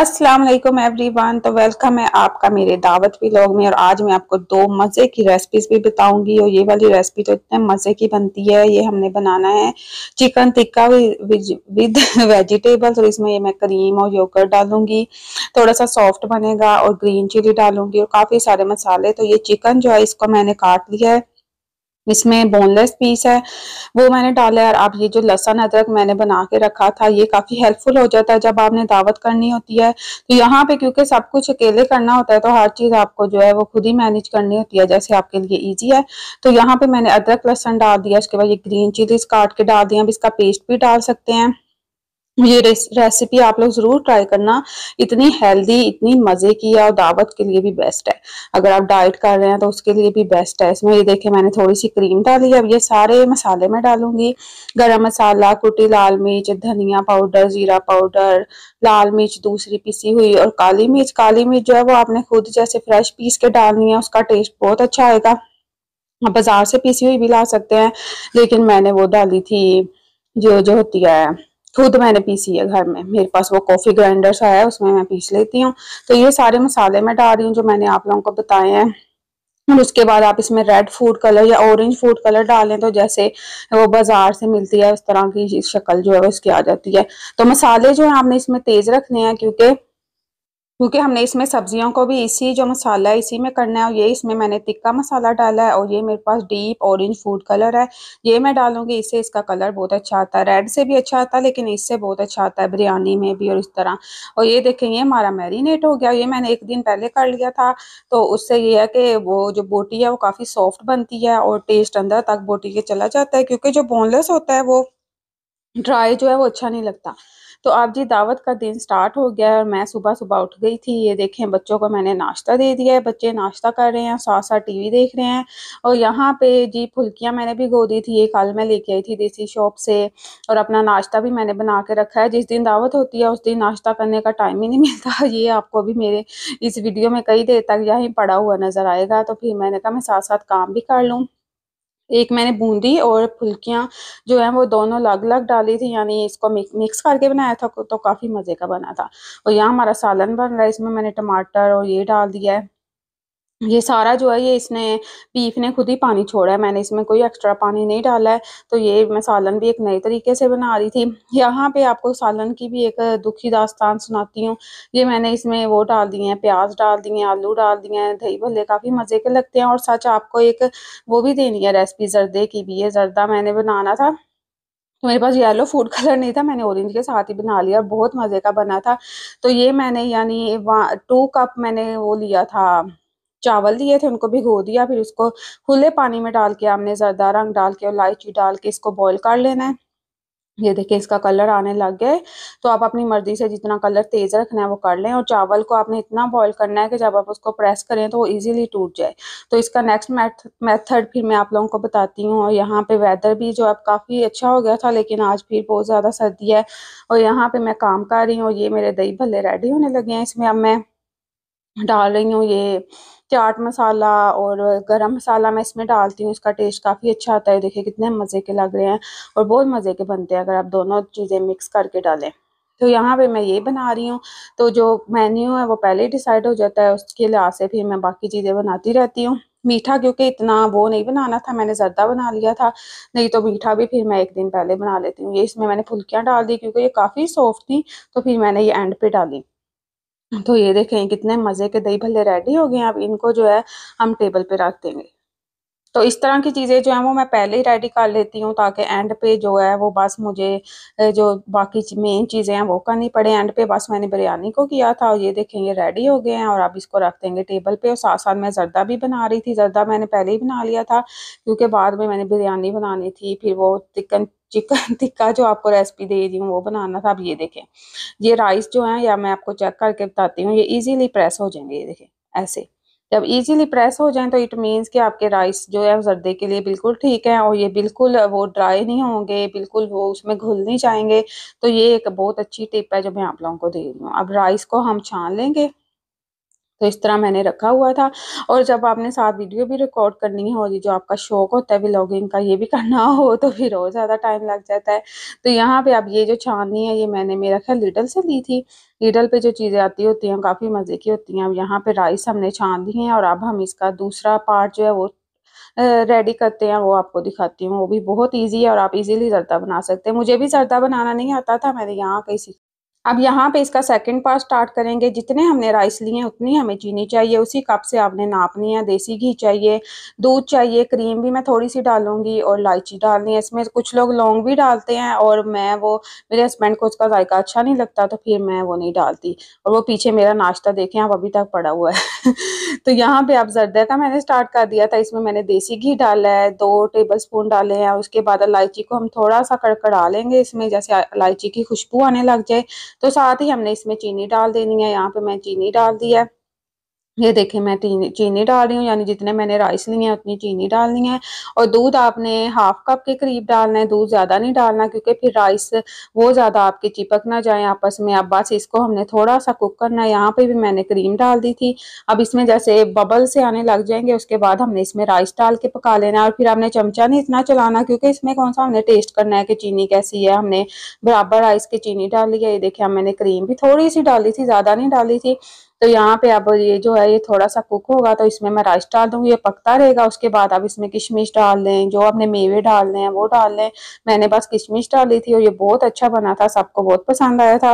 अस्सलाम वालेकुम एवरीवन तो वेलकम है आपका मेरे दावत व्लॉग में और आज मैं आपको दो मज़े की रेसिपीज भी बताऊंगी और ये वाली रेसिपी तो इतने मज़े की बनती है ये हमने बनाना है चिकन टिक्का विद वेजिटेबल्स और इसमें ये मैं क्रीम और योगर्ट डालूंगी थोड़ा सा सॉफ्ट बनेगा और ग्रीन चिली डालूंगी और काफ़ी सारे मसाले तो ये चिकन जो है इसको मैंने काट लिया है इसमें बोनलेस पीस है वो मैंने डाला है और आप ये जो लहसन अदरक मैंने बना के रखा था ये काफ़ी हेल्पफुल हो जाता है जब आपने दावत करनी होती है तो यहाँ पे क्योंकि सब कुछ अकेले करना होता है तो हर चीज़ आपको जो है वो खुद ही मैनेज करनी होती है जैसे आपके लिए ईजी है तो यहाँ पे मैंने अदरक लहसन डाल दिया उसके बाद ये ग्रीन चिलीज काट के डाल दिया अब इसका पेस्ट भी डाल सकते हैं ये रेसिपी आप लोग ज़रूर ट्राई करना इतनी हेल्दी इतनी मज़े की है और दावत के लिए भी बेस्ट है अगर आप डाइट कर रहे हैं तो उसके लिए भी बेस्ट है इसमें ये देखे मैंने थोड़ी सी क्रीम डाली अब ये सारे मसाले मैं डालूंगी गरम मसाला कुटी लाल मिर्च धनिया पाउडर ज़ीरा पाउडर लाल मिर्च दूसरी पीसी हुई और काली मिर्च काली मिर्च जो है वो आपने खुद जैसे फ्रेश पीस के डालनी है उसका टेस्ट बहुत अच्छा आएगा आप बाज़ार से पीसी हुई भी ला सकते हैं लेकिन मैंने वो डाली थी जो जो होती है खुद मैंने पीसी है घर में मेरे पास वो कॉफ़ी ग्राइंडर सा है उसमें मैं पीस लेती हूँ तो ये सारे मसाले मैं डाल रही हूँ जो मैंने आप लोगों को बताए हैं और उसके बाद आप इसमें रेड फूड कलर या ऑरेंज फूड कलर डालें तो जैसे वो बाजार से मिलती है उस तरह की शक्ल जो है उसकी आ जाती है तो मसाले जो है आपने इसमें तेज़ रखने हैं क्योंकि क्योंकि हमने इसमें सब्जियों को भी इसी जो मसाला है इसी में करना है और ये इसमें मैंने तिक्का मसाला डाला है और ये मेरे पास डीप ऑरेंज फूड कलर है ये मैं डालूंगी इससे इसका कलर बहुत अच्छा आता है रेड से भी अच्छा आता है लेकिन इससे बहुत अच्छा आता है बिरयानी में भी और इस तरह और ये देखें ये हमारा मैरिनेट हो गया ये मैंने एक दिन पहले कर लिया था तो उससे ये है कि वो जो बोटी है वो काफ़ी सॉफ्ट बनती है और टेस्ट अंदर तक बोटी के चला जाता है क्योंकि जो बोनलेस होता है वो ड्राई जो है वो अच्छा नहीं लगता तो आप जी दावत का दिन स्टार्ट हो गया और मैं सुबह सुबह उठ गई थी ये देखें बच्चों को मैंने नाश्ता दे दिया है बच्चे नाश्ता कर रहे हैं साथ साथ टीवी देख रहे हैं और यहाँ पे जी फुल्कियाँ मैंने गो दी थी ये कल मैं लेके आई थी देसी शॉप से और अपना नाश्ता भी मैंने बना के रखा है जिस दिन दावत होती है उस दिन नाश्ता करने का टाइम ही नहीं मिलता ये आपको भी मेरे इस वीडियो में कई देर तक यहीं पड़ा हुआ नज़र आएगा तो फिर मैंने कहा मैं साथ साथ काम भी कर लूँ एक मैंने बूंदी और फुल्कियाँ जो हैं वो दोनों अलग अलग डाली थी यानी इसको मिक्स करके बनाया था तो काफ़ी मज़े का बना था और यहाँ हमारा सालन बन रहा है इसमें मैंने टमाटर और ये डाल दिया है ये सारा जो है ये इसने बीफ ने खुद ही पानी छोड़ा है मैंने इसमें कोई एक्स्ट्रा पानी नहीं डाला है तो ये मैं सालन भी एक नए तरीके से बना रही थी यहाँ पे आपको सालन की भी एक दुखी दास्तान सुनाती हूँ ये मैंने इसमें वो डाल दिए हैं प्याज डाल दिए हैं आलू डाल दिए हैं दही भल्ले काफ़ी मज़े के लगते हैं और सच आपको एक वो भी देनी है रेसिपी जर्दे की भी ये जर्दा मैंने बनाना था तो मेरे पास येलो फूड कलर नहीं था मैंने ऑरेंज के साथ ही बना लिया बहुत मज़े का बना था तो ये मैंने यानी टू कप मैंने वो लिया था चावल दिए थे उनको भिगो दिया फिर उसको खुले पानी में डाल के हमने जरदा रंग डाल के और इलायची डाल के इसको बॉईल कर लेना है ये देखिए इसका कलर आने लग गए तो आप अपनी मर्जी से जितना कलर तेज़ रखना है वो कर लें और चावल को आपने इतना बॉईल करना है कि जब आप उसको प्रेस करें तो वो इजीली टूट जाए तो इसका नेक्स्ट मेथड फिर मैं आप लोगों को बताती हूँ और यहाँ पे वेदर भी जो अब काफ़ी अच्छा हो गया था लेकिन आज फिर बहुत ज़्यादा सर्दी है और यहाँ पर मैं काम कर रही हूँ ये मेरे दही भले रेडी होने लगे हैं इसमें अब मैं डाल रही हूँ ये चाट मसाला और गरम मसाला मैं इसमें डालती हूँ इसका टेस्ट काफ़ी अच्छा आता है देखिए कितने मज़े के लग रहे हैं और बहुत मज़े के बनते हैं अगर आप दोनों चीज़ें मिक्स करके डालें तो यहाँ पे मैं ये बना रही हूँ तो जो मेन्यू है वो पहले ही डिसाइड हो जाता है उसके लिहाज से फिर मैं बाकी चीज़ें बनाती रहती हूँ मीठा क्योंकि इतना वो नहीं बनाना था मैंने जर्दा बना लिया था नहीं तो मीठा भी फिर मैं एक दिन पहले बना लेती हूँ ये इसमें मैंने फुल्कियाँ डाल दी क्योंकि ये काफ़ी सॉफ्ट थी तो फिर मैंने ये एंड पे डाली तो ये देखें कितने मज़े के दही भल्ले रेडी हो गए हैं अब इनको जो है हम टेबल पे रख देंगे तो इस तरह की चीज़ें जो हैं वो मैं पहले ही रेडी कर लेती हूँ ताकि एंड पे जो है वो बस मुझे जो बाकी मेन चीज़ें हैं वो करनी पड़े एंड पे बस मैंने बिरयानी को किया था और ये देखें ये रेडी हो गए हैं और अब इसको रख देंगे टेबल पे और साथ साथ मैं जर्दा भी बना रही थी जर्दा मैंने पहले ही बना लिया था क्योंकि बाद में मैंने बिरयानी बनानी थी फिर वो चिकन चिकन टिक्का जो आपको रेसिपी दे रही हूँ वो बनाना था आप ये देखें ये राइस जो है या मैं आपको चेक करके बताती हूँ ये इजीली प्रेस हो जाएंगे ये देखें ऐसे जब इजीली प्रेस हो जाएं तो इट मीन्स कि आपके राइस जो है जर्दे के लिए बिल्कुल ठीक है और ये बिल्कुल वो ड्राई नहीं होंगे बिल्कुल वो उसमें घुल नहीं जाएंगे तो ये एक बहुत अच्छी टिप है जो मैं आप लोगों को दे रही हूँ अब राइस को हम छान लेंगे तो इस तरह मैंने रखा हुआ था और जब आपने साथ वीडियो भी रिकॉर्ड करनी हो जो आपका शौक होता है ब्लॉगिंग का ये भी करना हो तो फिर और ज़्यादा टाइम लग जाता है तो यहाँ पे आप ये जो छाननी है ये मैंने मेरा ख्याल लिडल से ली थी लिडल पे जो चीज़ें आती होती हैं काफ़ी मज़े की होती हैं अब यहाँ पे राइस हमने छान दी है और अब हम इसका दूसरा पार्ट जो है वो रेडी करते हैं वो आपको दिखाती हूँ वो भी बहुत ईजी है और आप इजीली जर्दा बना सकते हैं मुझे भी जर्दा बनाना नहीं आता था मैंने यहाँ कहीं सीख अब यहाँ पे इसका सेकंड पार्ट स्टार्ट करेंगे जितने हमने राइस लिए हैं उतनी हमें चीनी चाहिए उसी कप से आपने नापनी है देसी घी चाहिए दूध चाहिए क्रीम भी मैं थोड़ी सी डालूंगी और इलायची डालनी है इसमें कुछ लोग लौंग भी डालते हैं और मैं वो मेरे हस्बैंड को उसका जायका अच्छा नहीं लगता तो फिर मैं वो नहीं डालती और वो पीछे मेरा नाश्ता देखें आप अभी तक पड़ा हुआ है तो यहाँ पर आप जर्दे का मैंने स्टार्ट कर दिया था इसमें मैंने देसी घी डाला है दो टेबल स्पून डाले हैं उसके बाद इलायची को हम थोड़ा सा कड़कड़ा लेंगे इसमें जैसे इलायची की खुशबू आने लग जाए तो साथ ही हमने इसमें चीनी डाल देनी है यहाँ पे मैं चीनी डाल दी है ये देखे मैं चीनी डाल रही हूँ यानी जितने मैंने राइस लिए हैं उतनी चीनी डालनी है और दूध आपने हाफ कप के करीब डालना है दूध ज़्यादा नहीं डालना क्योंकि फिर राइस वो ज़्यादा आपके चिपक ना जाए आपस में अब बस इसको हमने थोड़ा सा कुक करना है यहाँ पे भी मैंने क्रीम डाल दी थी अब इसमें जैसे बबल से आने लग जाएंगे उसके बाद हमने इसमें राइस डाल के पका लेना है और फिर हमने चमचा नहीं इतना चलाना क्योंकि इसमें कौन सा हमने टेस्ट करना है कि चीनी कैसी है हमने बराबर राइस की चीनी डाल है ये देखे मैंने क्रीम भी थोड़ी सी डाली थी ज़्यादा नहीं डाली थी तो यहाँ पे अब ये जो है ये थोड़ा सा कुक होगा तो इसमें मैं राइस डाल दूंगी ये पकता रहेगा उसके बाद अब इसमें किशमिश डाल दें जो आपने मेवे डाल लें वो डाल लें मैंने बस किशमिश डाली थी और ये बहुत अच्छा बना था सबको बहुत पसंद आया था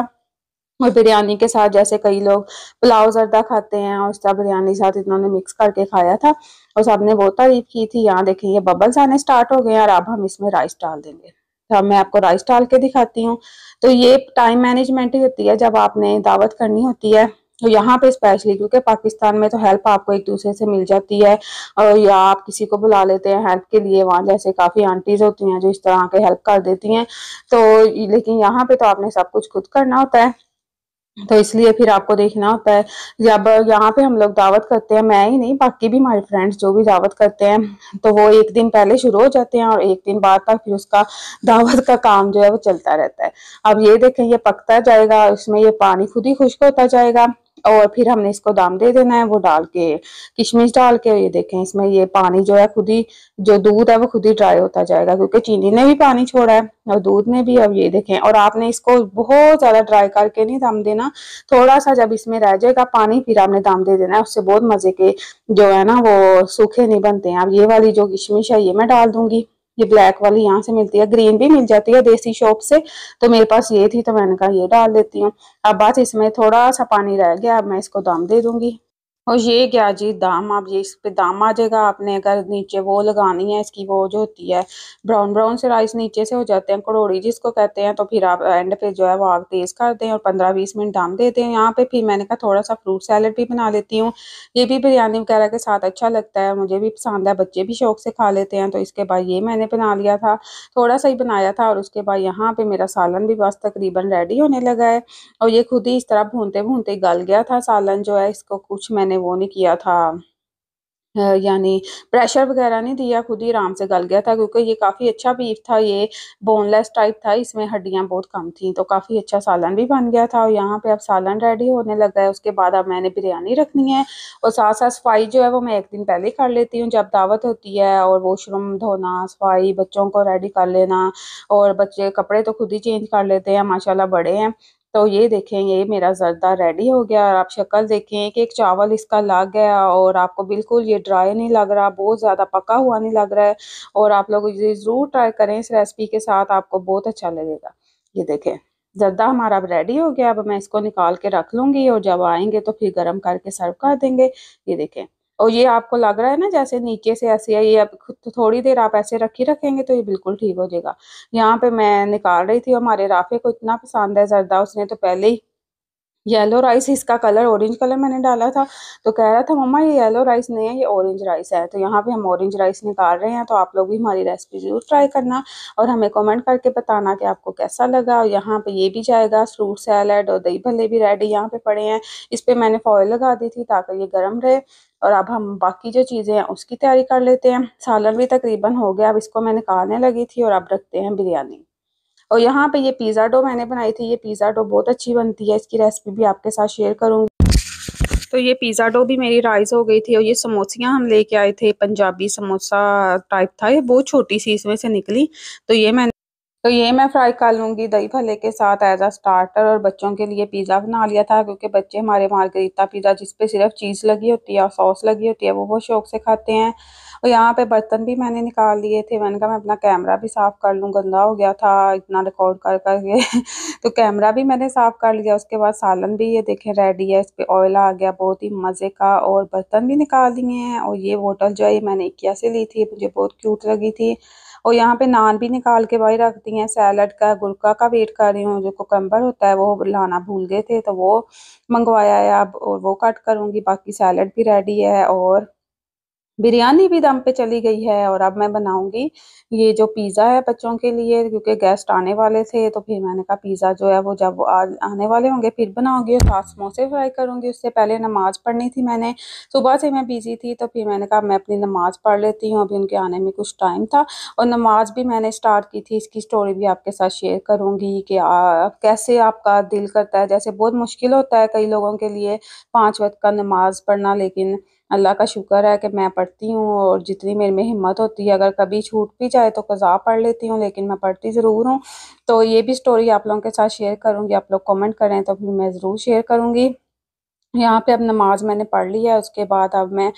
और बिरयानी के साथ जैसे कई लोग पुलाव जर्दा खाते हैं और उसका बिरयानी के साथ इन्होंने मिक्स करके खाया था और सबने बहुत तारीफ की थी यहाँ देखें ये बबल्स आने स्टार्ट हो गए और अब हम इसमें राइस डाल देंगे तो मैं आपको राइस डाल के दिखाती हूँ तो ये टाइम मैनेजमेंट ही होती है जब आपने दावत करनी होती है तो यहाँ पे स्पेशली क्योंकि पाकिस्तान में तो हेल्प आपको एक दूसरे से मिल जाती है और या आप किसी को बुला लेते हैं हेल्प के लिए वहाँ जैसे काफ़ी आंटीज होती हैं जो इस तरह के हेल्प कर देती हैं तो लेकिन यहाँ पे तो आपने सब कुछ खुद करना होता है तो इसलिए फिर आपको देखना होता है जब यहाँ पे हम लोग दावत करते हैं मैं ही नहीं बाकी भी हमारे फ्रेंड्स जो भी दावत करते हैं तो वो एक दिन पहले शुरू हो जाते हैं और एक दिन बाद तक फिर उसका दावत का काम जो है वो चलता रहता है अब ये देखें ये पकता जाएगा इसमें ये पानी खुद ही खुश्क होता जाएगा और फिर हमने इसको दाम दे देना है वो डाल के किशमिश डाल के ये देखें इसमें ये पानी जो है खुद ही जो दूध है वो खुद ही ड्राई होता जाएगा क्योंकि चीनी ने भी पानी छोड़ा है और दूध ने भी अब ये देखें और आपने इसको बहुत ज़्यादा ड्राई करके नहीं दाम देना थोड़ा सा जब इसमें रह जाएगा पानी फिर आपने दाम दे देना है उससे बहुत मज़े के जो है ना वो सूखे नहीं बनते हैं अब ये वाली जो किशमिश है ये मैं डाल दूंगी ये ब्लैक वाली यहाँ से मिलती है ग्रीन भी मिल जाती है देसी शॉप से तो मेरे पास ये थी तो मैंने कहा ये डाल देती हूँ अब बस इसमें थोड़ा सा पानी रह गया अब मैं इसको दम दे दूंगी और ये क्या जी दाम आप ये इस पे दाम आ जाएगा आपने अगर नीचे वो लगानी है इसकी वो जो होती है ब्राउन ब्राउन से राइस नीचे से हो जाते हैं कड़ोड़ी जिसको कहते हैं तो फिर आप एंड पे जो है वो आग तेज़ कर दें और पंद्रह बीस मिनट दाम दे दें यहाँ पे फिर मैंने कहा थोड़ा सा फ्रूट सैलड भी बना लेती हूँ ये भी बिरयानी वगैरह के साथ अच्छा लगता है मुझे भी पसंद है बच्चे भी शौक से खा लेते हैं तो इसके बाद ये मैंने बना लिया था थोड़ा सा ही बनाया था और उसके बाद यहाँ पर मेरा सालन भी बस तकरीबन रेडी होने लगा है और ये खुद ही इस तरह भूनते भूनते गल गया था सालन जो है इसको कुछ मैंने ने वो नहीं किया था यानी प्रेशर वगैरह नहीं दिया खुद ही आराम से गल गया था क्योंकि ये काफ़ी अच्छा बीफ था ये बोनलेस टाइप था इसमें हड्डियाँ बहुत कम थी तो काफ़ी अच्छा सालन भी बन गया था और यहाँ पे अब सालन रेडी होने लगा है उसके बाद अब मैंने बिरयानी रखनी है और साथ साथ सफाई जो है वो मैं एक दिन पहले कर लेती हूँ जब दावत होती है और वॉशरूम धोना सफाई बच्चों को रेडी कर लेना और बच्चे कपड़े तो खुद ही चेंज कर लेते हैं माशाला बड़े हैं तो ये देखें ये मेरा ज़रदा रेडी हो गया और आप शक्ल देखें कि एक चावल इसका लग गया और आपको बिल्कुल ये ड्राई नहीं लग रहा बहुत ज़्यादा पका हुआ नहीं लग रहा है और आप लोग ये ज़रूर ट्राई करें इस रेसिपी के साथ आपको बहुत अच्छा लगेगा ये देखें जर्दा हमारा अब रेडी हो गया अब मैं इसको निकाल के रख लूँगी और जब आएंगे तो फिर गर्म करके सर्व कर देंगे ये देखें और ये आपको लग रहा है ना जैसे नीचे से ऐसे है ये अब तो थोड़ी देर आप ऐसे रखी रखेंगे तो ये बिल्कुल ठीक हो जाएगा यहाँ पे मैं निकाल रही थी हमारे राफे को इतना पसंद है जरदा उसने तो पहले ही येलो राइस इसका कलर ऑरेंज कलर मैंने डाला था तो कह रहा था मम्मा ये येलो राइस नहीं है ये ऑरेंज राइस है तो यहाँ पे हम ऑरेंज राइस निकाल रहे हैं तो आप लोग भी हमारी रेसिपी ज़रूर ट्राई करना और हमें कमेंट करके बताना कि आपको कैसा लगा और यहाँ पे ये भी जाएगा फ्रूट सैलड और दही भले भी रेडी यहाँ पे पड़े हैं इस पर मैंने फॉयल लगा दी थी ताकि ये गर्म रहे और अब हम बाकी जो चीज़ें हैं उसकी तैयारी कर लेते हैं सालन भी तकरीबन हो गया अब इसको मैं निकालने लगी थी और अब रखते हैं बिरयानी और यहाँ पे ये पिज़्ज़ा डो मैंने बनाई थी ये पिज़्ज़ा डो बहुत अच्छी बनती है इसकी रेसिपी भी आपके साथ शेयर करूँगी तो ये पिज़्ज़ा डो भी मेरी राइस हो गई थी और ये समोसियाँ हम लेके आए थे पंजाबी समोसा टाइप था ये बहुत छोटी सी इसमें से निकली तो ये मैंने तो ये मैं फ्राई कर लूँगी दही भले के साथ एज आ स्टार्टर और बच्चों के लिए पिज़्ज़ा बना लिया था क्योंकि बच्चे हमारे मार्गरीता पिज़्ज़ा जिस पे सिर्फ चीज़ लगी होती है और सॉस लगी होती है वो बहुत शौक से खाते हैं तो यहाँ पे बर्तन भी मैंने निकाल लिए थे मैंने कहा मैं अपना कैमरा भी साफ़ कर लूँ गंदा हो गया था इतना रिकॉर्ड कर कर के तो कैमरा भी मैंने साफ़ कर लिया उसके बाद सालन भी ये देखें रेडी है इस पर ऑयल आ गया बहुत ही मज़े का और बर्तन भी निकाल लिए हैं और ये बोटल जो है मैंने इकिया से ली थी मुझे बहुत क्यूट लगी थी और यहाँ पे नान भी निकाल के वही रख दी हैं सैलड का गुरका का वेट कर रही हूँ जो कोकम्बर होता है वो लाना भूल गए थे तो वो मंगवाया है अब और वो कट करूँगी बाकी सैलड भी रेडी है और बिरयानी भी दम पे चली गई है और अब मैं बनाऊंगी ये जो पिज़्ज़ा है बच्चों के लिए क्योंकि गेस्ट आने वाले थे तो फिर मैंने कहा पिज़्ज़ा जो है वो जब आज आने वाले होंगे फिर बनाऊंगी और साथ समोसे फ्राई करूंगी उससे पहले नमाज़ पढ़नी थी मैंने सुबह से मैं बिज़ी थी तो फिर मैंने कहा मैं अपनी नमाज़ पढ़ लेती हूँ अभी उनके आने में कुछ टाइम था और नमाज़ भी मैंने स्टार्ट की थी इसकी स्टोरी भी आपके साथ शेयर करूँगी कि कैसे आपका दिल करता है जैसे बहुत मुश्किल होता है कई लोगों के लिए पाँच वक्त का नमाज़ पढ़ना लेकिन अल्लाह का शुक्र है कि मैं पढ़ती हूँ और जितनी मेरे में हिम्मत होती है अगर कभी छूट भी जाए तो कज़ा पढ़ लेती हूँ लेकिन मैं पढ़ती ज़रूर हूँ तो ये भी स्टोरी आप लोगों के साथ शेयर करूँगी आप लोग कमेंट करें तो फिर मैं ज़रूर शेयर करूँगी यहाँ पे अब नमाज मैंने पढ़ ली है उसके बाद अब मैं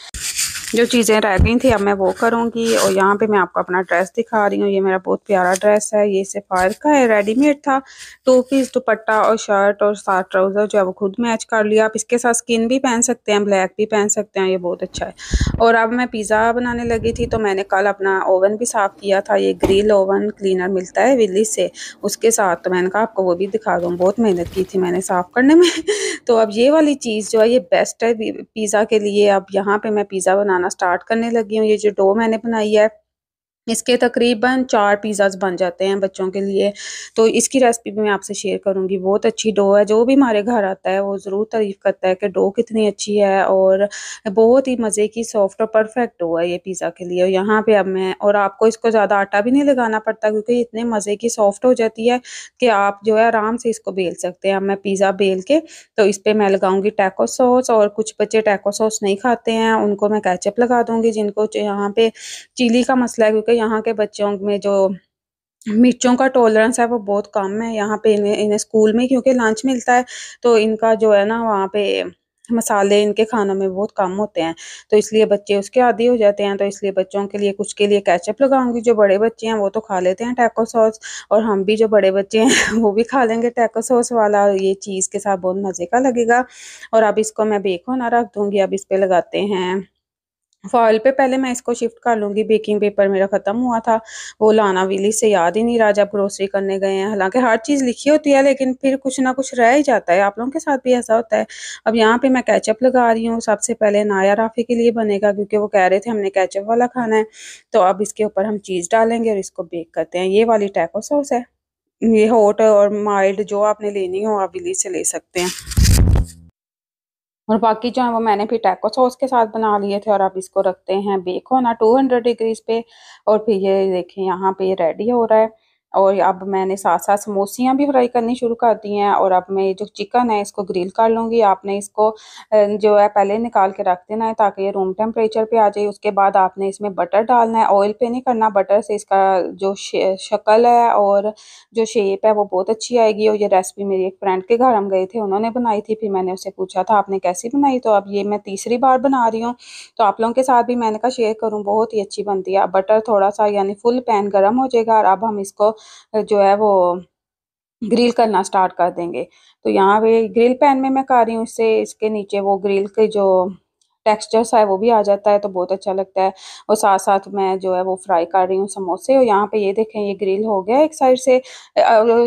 जो चीज़ें रह गई थी अब मैं वो करूँगी और यहाँ पे मैं आपको अपना ड्रेस दिखा रही हूँ ये मेरा बहुत प्यारा ड्रेस है ये सफ़ायर का है रेडीमेड था टू तो पीस दुपट्टा और शर्ट और साथ ट्राउज़र जो है वो खुद मैच कर लिया आप इसके साथ स्किन भी पहन सकते हैं ब्लैक भी पहन सकते हैं ये बहुत अच्छा है और अब मैं पिज़्ज़ा बनाने लगी थी तो मैंने कल अपना ओवन भी साफ़ किया था ये ग्रिल ओवन क्लीनर मिलता है विली से उसके साथ तो मैंने कहा आपको वो भी दिखा दूँ बहुत मेहनत की थी मैंने साफ़ करने में तो अब ये वाली चीज़ जो है ये बेस्ट है पिज़्ज़ा के लिए अब यहाँ पर मैं पिज़्ज़ा बना बनाना स्टार्ट करने लगी हूँ ये जो डो मैंने बनाई है इसके तकरीबन चार पिज़्ज़ाज बन जाते हैं बच्चों के लिए तो इसकी रेसिपी भी मैं आपसे शेयर करूँगी बहुत अच्छी डो है जो भी हमारे घर आता है वो ज़रूर तारीफ़ करता है कि डो कितनी अच्छी है और बहुत ही मज़े की सॉफ्ट और परफेक्ट डो है ये पिज़्ज़ा के लिए और यहाँ पर अब मैं और आपको इसको ज़्यादा आटा भी नहीं लगाना पड़ता क्योंकि इतने मज़े की सॉफ्ट हो जाती है कि आप जो है आराम से इसको बेल सकते हैं अब मैं पिज़्ज़ा बेल के तो इस पर मैं लगाऊँगी टैको सॉस और कुछ बच्चे टैको सॉस नहीं खाते हैं उनको मैं कैचअप लगा दूँगी जिनको यहाँ पे चिली का मसला है क्योंकि यहाँ के बच्चों में जो मिर्चों का टॉलरेंस है वो बहुत कम है यहाँ पे इन्हें इन्हें स्कूल में क्योंकि लंच मिलता है तो इनका जो है ना वहाँ पे मसाले इनके खानों में बहुत कम होते हैं तो इसलिए बच्चे उसके आदि हो जाते हैं तो इसलिए बच्चों के लिए कुछ के लिए कैचअप लगाऊंगी जो बड़े बच्चे हैं वो तो खा लेते हैं टैको सॉस और हम भी जो बड़े बच्चे हैं वो भी खा लेंगे टैको सॉस वाला ये चीज़ के साथ बहुत मज़े का लगेगा और अब इसको मैं बेक होना रख दूँगी अब इस पर लगाते हैं फॉल पे पहले मैं इसको शिफ्ट कर लूँगी बेकिंग पेपर मेरा ख़त्म हुआ था वो लाना विली से याद ही नहीं रहा जब ग्रोसरी करने गए हैं हालांकि हर चीज़ लिखी होती है लेकिन फिर कुछ ना कुछ रह ही जाता है आप लोगों के साथ भी ऐसा होता है अब यहाँ पे मैं कैचअप लगा रही हूँ सबसे पहले नाया राफी के लिए बनेगा क्योंकि वो कह रहे थे हमने कैचअप वाला खाना है तो अब इसके ऊपर हम चीज़ डालेंगे और इसको बेक करते हैं ये वाली टैको सॉस है ये हॉट और माइल्ड जो आपने लेनी हो आप विली से ले सकते हैं और बाकी जो है वो मैंने भी टैको सॉस के साथ बना लिए थे और अब इसको रखते हैं बेक होना 200 डिग्रीज पे और फिर ये देखें यहाँ पे रेडी हो रहा है और अब मैंने साथ साथ समोसियाँ भी फ्राई करनी शुरू कर दी हैं और अब मैं जो चिकन है इसको ग्रिल कर लूँगी आपने इसको जो है पहले निकाल के रख देना है ताकि ये रूम टेम्परेचर पे आ जाए उसके बाद आपने इसमें बटर डालना है ऑयल पे नहीं करना बटर से इसका जो शक्ल है और जो शेप है वो बहुत अच्छी आएगी और ये रेसिपी मेरी एक फ्रेंड के घर हम गए थे उन्होंने बनाई थी फिर मैंने उससे पूछा था आपने कैसी बनाई तो अब ये मैं तीसरी बार बना रही हूँ तो आप लोगों के साथ भी मैंने कहा शेयर करूँ बहुत ही अच्छी बनती है बटर थोड़ा सा यानी फुल पैन गर्म हो जाएगा और अब हम इसको जो है वो ग्रिल करना स्टार्ट कर देंगे तो यहाँ पे ग्रिल पैन में मैं कर रही हूँ इससे इसके नीचे वो ग्रिल के जो टेक्सचर सा है वो भी आ जाता है तो बहुत अच्छा लगता है और साथ साथ मैं जो है वो फ्राई कर रही हूँ समोसे और यहाँ पे ये देखें ये ग्रिल हो गया एक साइड से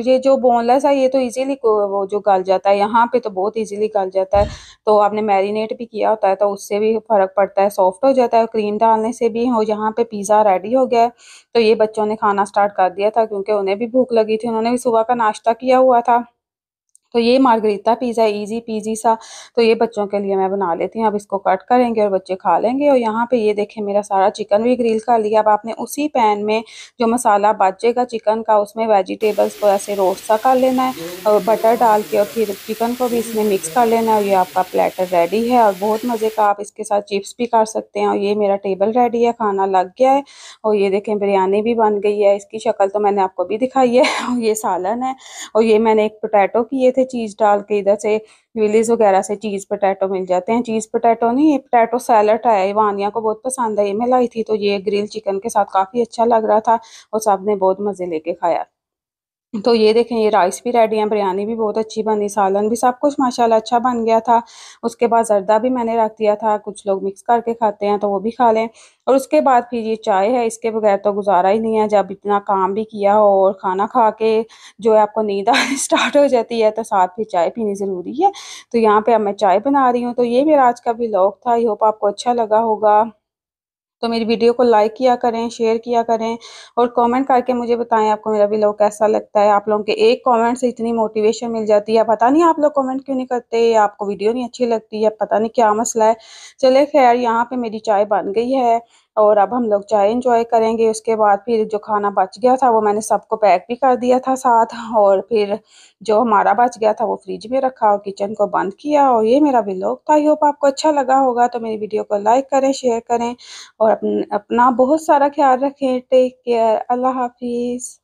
ये जो बोनलेस है ये तो इजीली वो जो गल जाता है यहाँ पे तो बहुत इजीली गल जाता है तो आपने मैरिनेट भी किया होता है तो उससे भी फ़र्क पड़ता है सॉफ्ट हो जाता है क्रीम डालने से भी और यहाँ पे पिज़्ज़ा रेडी हो गया है तो ये बच्चों ने खाना स्टार्ट कर दिया था क्योंकि उन्हें भी भूख लगी थी उन्होंने भी सुबह का नाश्ता किया हुआ था तो ये मार्गरीता पिज़्ज़ा इजी पीजी सा तो ये बच्चों के लिए मैं बना लेती हूँ अब इसको कट करेंगे और बच्चे खा लेंगे और यहाँ पे ये देखें मेरा सारा चिकन भी ग्रिल कर लिया अब आपने उसी पैन में जो मसाला बचेगा चिकन का उसमें वेजिटेबल्स को ऐसे रोस्ट सा कर लेना है और बटर डाल के और फिर चिकन को भी इसमें मिक्स कर लेना है और ये आपका प्लेटर रेडी है और बहुत मज़े का आप इसके साथ चिप्स भी कर सकते हैं और ये मेरा टेबल रेडी है खाना लग गया है और ये देखें बिरयानी भी बन गई है इसकी शक्ल तो मैंने आपको भी दिखाई है और ये सालन है और ये मैंने एक पोटैटो किए थे थे चीज़ डाल के इधर से विलेज वगैरह से चीज़ पोटैटो मिल जाते हैं चीज़ पोटैटो नहीं ये पोटैटो सैलड आया ये वानिया को बहुत पसंद है ये मैं लाई थी तो ये ग्रिल चिकन के साथ काफ़ी अच्छा लग रहा था और सब ने बहुत मज़े लेके खाया तो ये देखें ये राइस भी रेडी है बिरयानी भी बहुत अच्छी बनी सालन भी सब कुछ माशाल्लाह अच्छा बन गया था उसके बाद जर्दा भी मैंने रख दिया था कुछ लोग मिक्स करके खाते हैं तो वो भी खा लें और उसके बाद फिर ये चाय है इसके बगैर तो गुजारा ही नहीं है जब इतना काम भी किया हो और खाना खा के जो है आपको नींद आनी स्टार्ट हो जाती है तो साथ फिर चाय पीनी ज़रूरी है तो यहाँ पर अब मैं चाय बना रही हूँ तो ये मेरा आज का भी लॉक था आई होप आपको अच्छा लगा होगा तो मेरी वीडियो को लाइक किया करें शेयर किया करें और कमेंट करके मुझे बताएं आपको मेरा ब्लॉग कैसा लगता है आप लोगों के एक कमेंट से इतनी मोटिवेशन मिल जाती है पता नहीं आप लोग कमेंट क्यों नहीं करते या आपको वीडियो नहीं अच्छी लगती है पता नहीं क्या मसला है चले खैर यहाँ पर मेरी चाय बन गई है और अब हम लोग चाय इन्जॉय करेंगे उसके बाद फिर जो खाना बच गया था वो मैंने सबको पैक भी कर दिया था साथ और फिर जो हमारा बच गया था वो फ्रिज में रखा और किचन को बंद किया और ये मेरा विलोक था आई होप आपको अच्छा लगा होगा तो मेरी वीडियो को लाइक करें शेयर करें और अपना बहुत सारा ख्याल रखें टेक केयर अल्लाह हाफिज़